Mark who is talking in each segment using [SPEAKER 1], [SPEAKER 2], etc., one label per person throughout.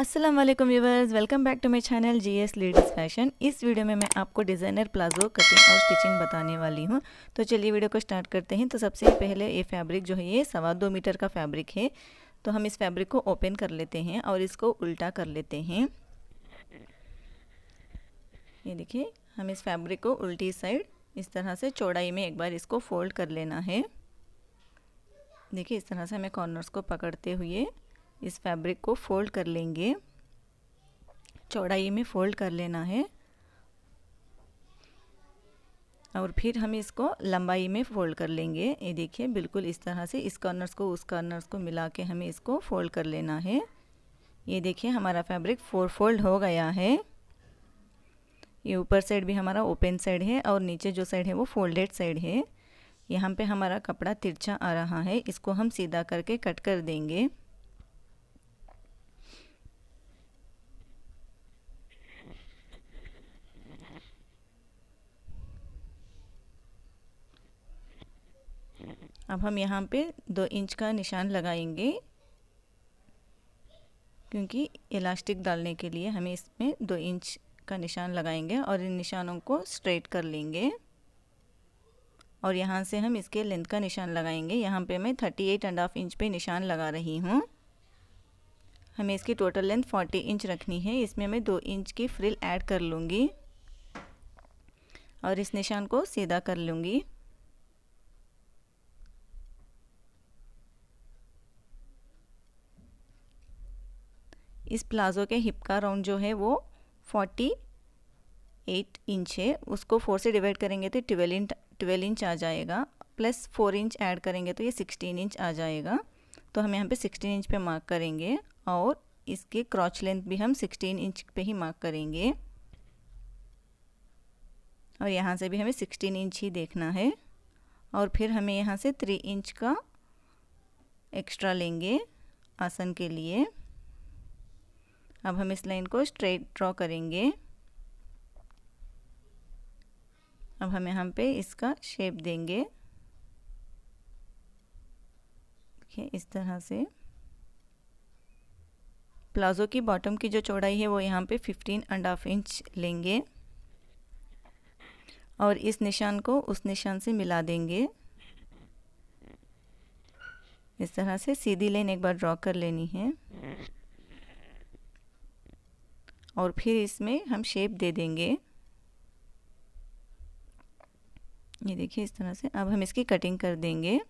[SPEAKER 1] Aslam viewers welcome back to my channel G S ladies fashion इस video में मैं आपको डिज़ाइनर प्लाजो कटिंग और स्टिचिंग बताने वाली हूँ तो चलिए वीडियो को स्टार्ट करते हैं तो सबसे पहले ये फैब्रिक जो है ये सवा दो मीटर का फैब्रिक है तो हम इस फैब्रिक को ओपन कर लेते हैं और इसको उल्टा कर लेते हैं ये देखिए हम इस फैब्रिक को उल्टी साइड इस तरह से चौड़ाई में एक बार इसको फोल्ड कर लेना है देखिए इस तरह से हमें कॉर्नर्स को पकड़ते हुए इस फैब्रिक को फोल्ड कर लेंगे चौड़ाई में फोल्ड कर लेना है और फिर हम इसको लंबाई में फोल्ड कर लेंगे ये देखिए बिल्कुल इस तरह से इस कॉर्नर्स को उस कॉर्नर्स को मिला के हमें इसको फोल्ड कर लेना है ये देखिए हमारा फैब्रिक फोर फोल्ड हो गया है ये ऊपर साइड भी हमारा ओपन साइड है और नीचे जो साइड है वो फोल्डेड साइड है यहाँ पे हमारा कपड़ा तिरछा आ रहा है इसको हम सीधा करके कट कर देंगे अब हम यहाँ पे दो इंच का निशान लगाएंगे क्योंकि इलास्टिक डालने के लिए हमें इसमें दो इंच का निशान लगाएंगे और इन निशानों को स्ट्रेट कर लेंगे और यहाँ से हम इसके लेंथ का निशान लगाएंगे यहाँ पे मैं thirty eight and half inch पे निशान लगा रही हूँ हमें इसकी टोटल लेंथ फोर्टी इंच रखनी है इसमें मैं दो इंच की फ्रिल ऐड कर लूँगी और इस निशान को सीधा कर लूँगी इस प्लाज़ो के हिप का राउंड जो है वो फोर्टी एट इंच है उसको फोर से डिवाइड करेंगे तो ट्वेल्व इंच ट्वेल्व इंच आ जाएगा प्लस फोर इंच ऐड करेंगे तो ये सिक्सटीन इंच आ जाएगा तो हम यहाँ पे सिक्सटीन इंच पे मार्क करेंगे और इसके क्रॉच लेंथ भी हम सिक्सटीन इंच पे ही मार्क करेंगे और यहाँ से भी हमें सिक्सटीन इंच ही देखना है और फिर हमें यहाँ से थ्री इंच का एक्स्ट्रा लेंगे आसन के लिए अब हम इस लाइन को स्ट्रेट ड्रॉ करेंगे अब हम यहाँ पे इसका शेप देंगे देखिए इस तरह से प्लाज़ो की बॉटम की जो चौड़ाई है वो यहाँ पे 15 एंड हाफ इंच लेंगे और इस निशान को उस निशान से मिला देंगे इस तरह से सीधी लाइन एक बार ड्रॉ कर लेनी है और फिर इसमें हम शेप दे देंगे ये देखिए इस तरह से अब हम इसकी कटिंग कर देंगे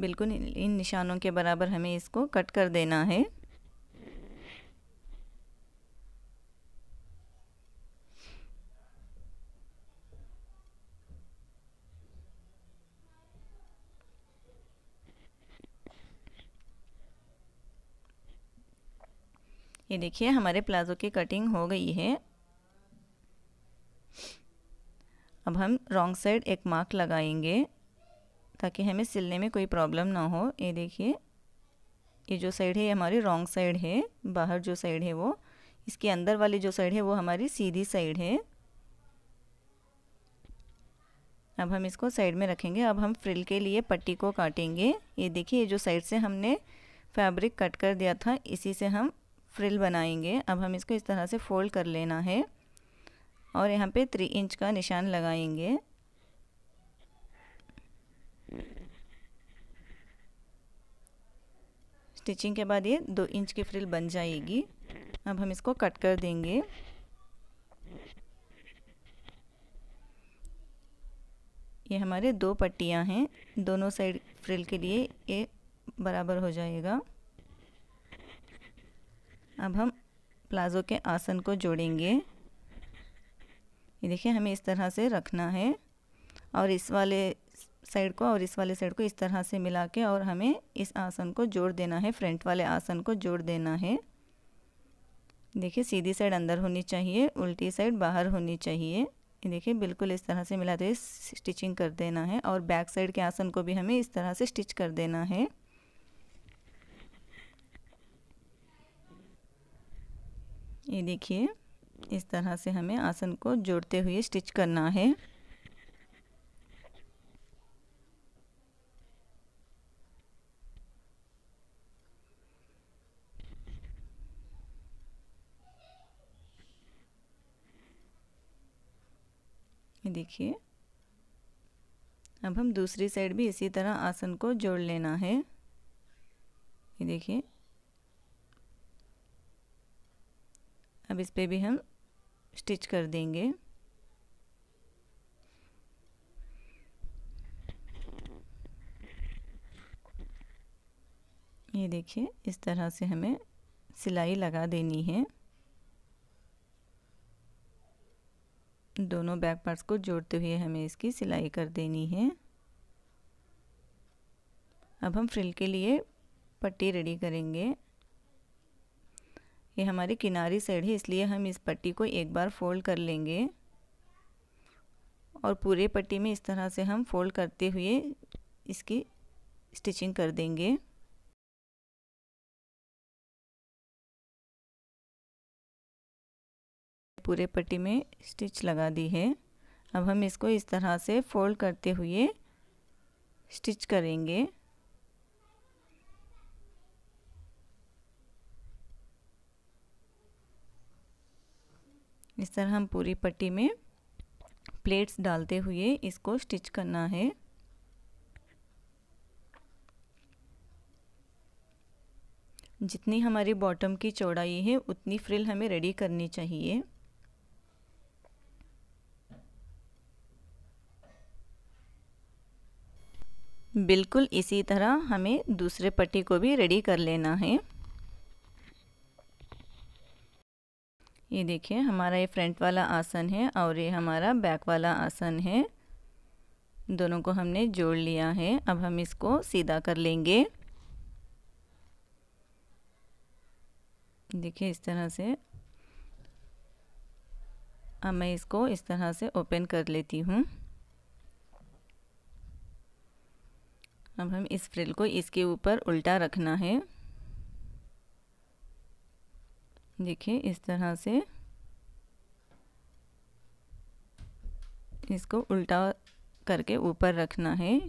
[SPEAKER 1] बिल्कुल इन निशानों के बराबर हमें इसको कट कर देना है ये देखिए हमारे प्लाज़ो की कटिंग हो गई है अब हम रॉन्ग साइड एक मार्क लगाएंगे ताकि हमें सिलने में कोई प्रॉब्लम ना हो ये देखिए ये जो साइड है ये हमारी रॉन्ग साइड है बाहर जो साइड है वो इसके अंदर वाली जो साइड है वो हमारी सीधी साइड है अब हम इसको साइड में रखेंगे अब हम फ्रिल के लिए पट्टी को काटेंगे ये देखिए ये जो साइड से हमने फैब्रिक कट कर दिया था इसी से हम फ्रिल बनाएंगे अब हम इसको इस तरह से फोल्ड कर लेना है और यहाँ पे थ्री इंच का निशान लगाएंगे स्टिचिंग के बाद ये दो इंच की फ्रिल बन जाएगी अब हम इसको कट कर देंगे ये हमारे दो पट्टियाँ हैं दोनों साइड फ्रिल के लिए ये बराबर हो जाएगा अब हम प्लाज़ो के आसन को जोड़ेंगे ये देखिए हमें इस तरह से रखना है और इस वाले साइड को और इस वाले साइड को इस तरह से मिला के और हमें इस आसन को जोड़ देना है फ्रंट वाले आसन को जोड़ देना है देखिए सीधी साइड अंदर होनी चाहिए उल्टी साइड बाहर होनी चाहिए देखिए बिल्कुल इस तरह से मिलाते स्टिचिंग कर देना है और बैक साइड के आसन को भी हमें इस तरह से स्टिच कर देना है ये देखिए इस तरह से हमें आसन को जोड़ते हुए स्टिच करना है देखिए अब हम दूसरी साइड भी इसी तरह आसन को जोड़ लेना है ये देखिए अब इस पर भी हम स्टिच कर देंगे ये देखिए इस तरह से हमें सिलाई लगा देनी है दोनों बैक पार्ट्स को जोड़ते हुए हमें इसकी सिलाई कर देनी है अब हम फ्रिल के लिए पट्टी रेडी करेंगे ये हमारी किनारी साइड है इसलिए हम इस पट्टी को एक बार फोल्ड कर लेंगे और पूरे पट्टी में इस तरह से हम फोल्ड करते हुए इसकी स्टिचिंग कर देंगे पूरे पट्टी में स्टिच लगा दी है अब हम इसको इस तरह से फोल्ड करते हुए स्टिच करेंगे इस तरह हम पूरी पट्टी में प्लेट्स डालते हुए इसको स्टिच करना है जितनी हमारी बॉटम की चौड़ाई है उतनी फ्रिल हमें रेडी करनी चाहिए बिल्कुल इसी तरह हमें दूसरे पट्टी को भी रेडी कर लेना है ये देखिए हमारा ये फ्रंट वाला आसन है और ये हमारा बैक वाला आसन है दोनों को हमने जोड़ लिया है अब हम इसको सीधा कर लेंगे देखिए इस तरह से अब मैं इसको इस तरह से ओपन कर लेती हूँ अब हम इस फ्रिल को इसके ऊपर उल्टा रखना है देखिए इस तरह से इसको उल्टा करके ऊपर रखना है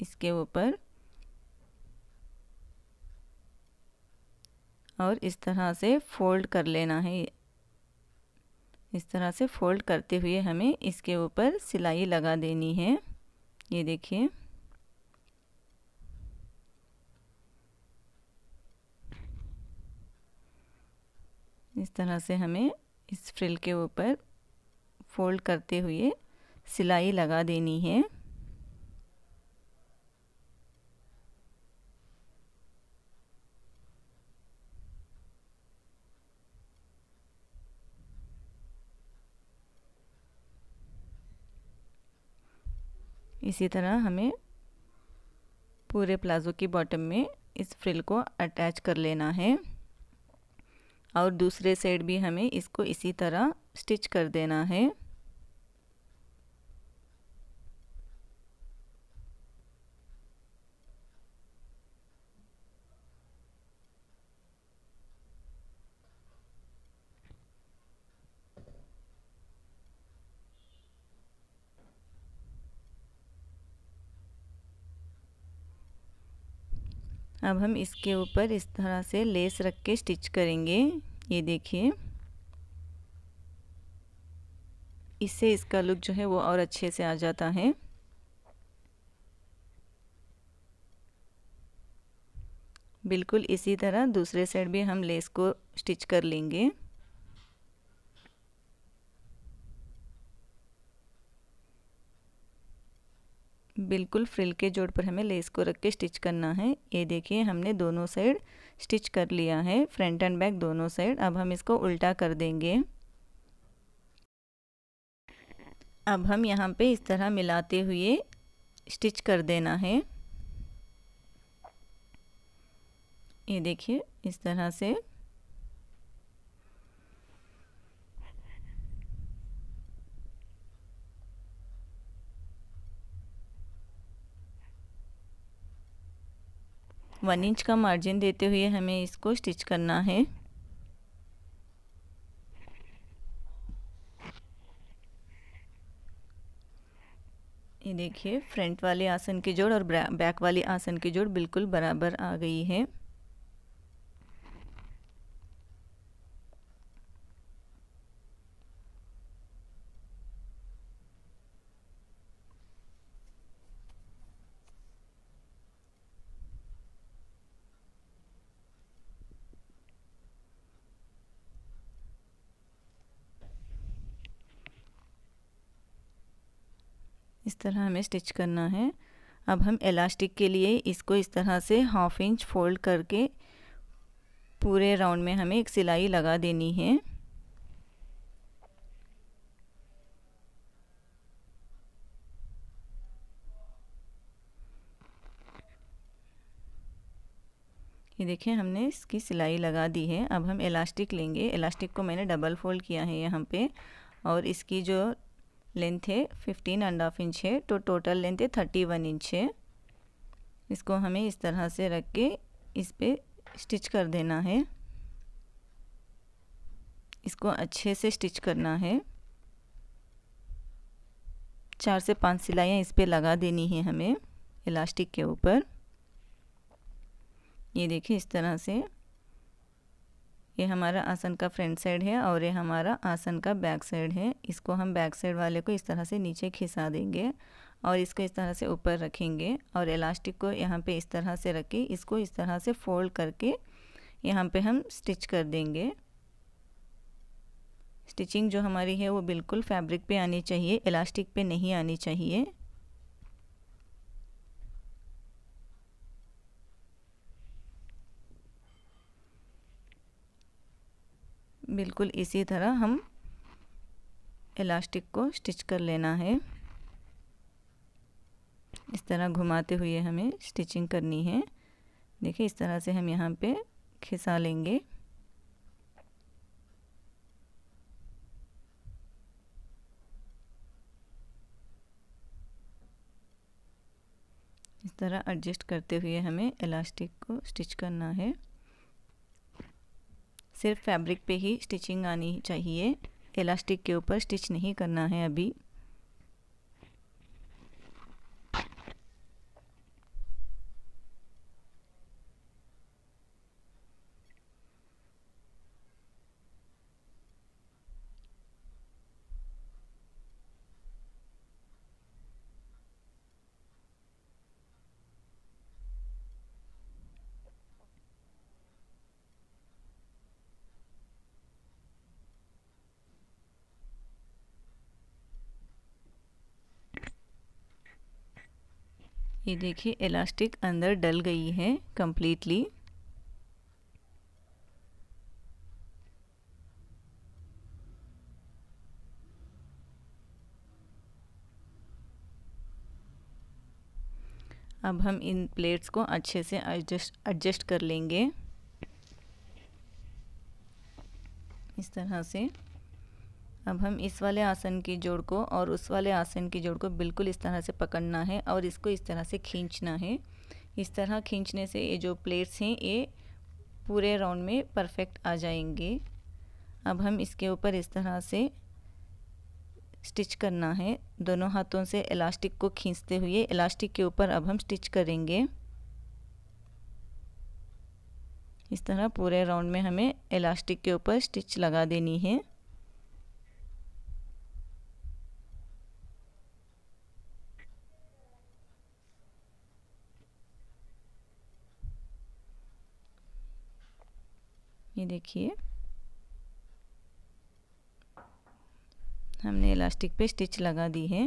[SPEAKER 1] इसके ऊपर और इस तरह से फोल्ड कर लेना है इस तरह से फोल्ड करते हुए हमें इसके ऊपर सिलाई लगा देनी है ये देखिए इस तरह से हमें इस फ्रिल के ऊपर फोल्ड करते हुए सिलाई लगा देनी है इसी तरह हमें पूरे प्लाज़ो की बॉटम में इस फ्रिल को अटैच कर लेना है और दूसरे साइड भी हमें इसको इसी तरह स्टिच कर देना है अब हम इसके ऊपर इस तरह से लेस रख के स्टिच करेंगे ये देखिए इससे इसका लुक जो है वो और अच्छे से आ जाता है बिल्कुल इसी तरह दूसरे साइड भी हम लेस को स्टिच कर लेंगे बिल्कुल फ्रिल के जोड़ पर हमें लेस को रख के स्टिच करना है ये देखिए हमने दोनों साइड स्टिच कर लिया है फ्रंट एंड बैक दोनों साइड अब हम इसको उल्टा कर देंगे अब हम यहाँ पे इस तरह मिलाते हुए स्टिच कर देना है ये देखिए इस तरह से वन इंच का मार्जिन देते हुए हमें इसको स्टिच करना है ये देखिए फ्रंट वाले आसन की जोड़ और बैक वाले आसन की जोड़ बिल्कुल बराबर आ गई है इस तरह हमें स्टिच करना है अब हम इलास्टिक के लिए इसको इस तरह से हाफ इंच फोल्ड करके पूरे राउंड में हमें एक सिलाई लगा देनी है ये देखें हमने इसकी सिलाई लगा दी है अब हम इलास्टिक लेंगे इलास्टिक को मैंने डबल फोल्ड किया है यहाँ पे और इसकी जो लेंथ है फिफ्टीन एंड हाफ इंच है तो टोटल लेंथ है थर्टी वन इंच है इसको हमें इस तरह से रख के इस पर स्टिच कर देना है इसको अच्छे से स्टिच करना है चार से पांच सिलाइयाँ इस पर लगा देनी है हमें इलास्टिक के ऊपर ये देखिए इस तरह से ये हमारा आसन का फ्रंट साइड है और ये हमारा आसन का बैक साइड है इसको हम बैक साइड वाले को इस तरह से नीचे खिसा देंगे और इसको इस तरह से ऊपर रखेंगे और इलास्टिक को यहाँ पे इस तरह से रखे इसको इस तरह से फोल्ड करके यहाँ पे हम स्टिच कर देंगे स्टिचिंग जो हमारी है वो बिल्कुल फैब्रिक पे आनी चाहिए इलास्टिक पे नहीं आनी चाहिए बिल्कुल इसी तरह हम इलास्टिक को स्टिच कर लेना है इस तरह घुमाते हुए हमें स्टिचिंग करनी है देखिए इस तरह से हम यहाँ पे खिसा लेंगे इस तरह एडजस्ट करते हुए हमें इलास्टिक को स्टिच करना है सिर्फ फैब्रिक पे ही स्टिचिंग आनी चाहिए इलास्टिक के ऊपर स्टिच नहीं करना है अभी ये देखिए इलास्टिक अंदर डल गई है कम्प्लीटली अब हम इन प्लेट्स को अच्छे से एडजस्ट एडजस्ट कर लेंगे इस तरह से अब हम इस वाले आसन की जोड़ को और उस वाले आसन की जोड़ को बिल्कुल इस तरह से पकड़ना है और इसको इस तरह से खींचना है इस तरह खींचने से ये जो प्लेट्स हैं ये पूरे राउंड में परफेक्ट आ जाएंगे अब हम इसके ऊपर इस तरह से स्टिच करना है दोनों हाथों से इलास्टिक को खींचते हुए इलास्टिक के ऊपर अब हम स्टिच करेंगे इस तरह पूरे राउंड में हमें इलास्टिक के ऊपर स्टिच लगा देनी है ये देखिए हमने इलास्टिक पे स्टिच लगा दी है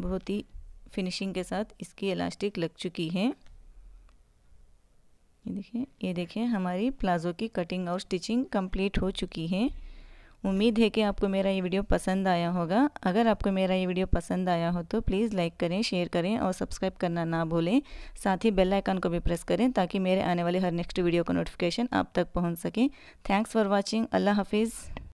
[SPEAKER 1] बहुत ही फिनिशिंग के साथ इसकी इलास्टिक लग चुकी है ये देखिए ये देखिए हमारी प्लाज़ो की कटिंग और स्टिचिंग कंप्लीट हो चुकी है उम्मीद है कि आपको मेरा ये वीडियो पसंद आया होगा अगर आपको मेरा ये वीडियो पसंद आया हो तो प्लीज़ लाइक करें शेयर करें और सब्सक्राइब करना ना भूलें साथ ही बेल आइकन को भी प्रेस करें ताकि मेरे आने वाले हर नेक्स्ट वीडियो का नोटिफिकेशन आप तक पहुँच सके थैंक्स फॉर वॉचिंग अल्लाह हाफिज़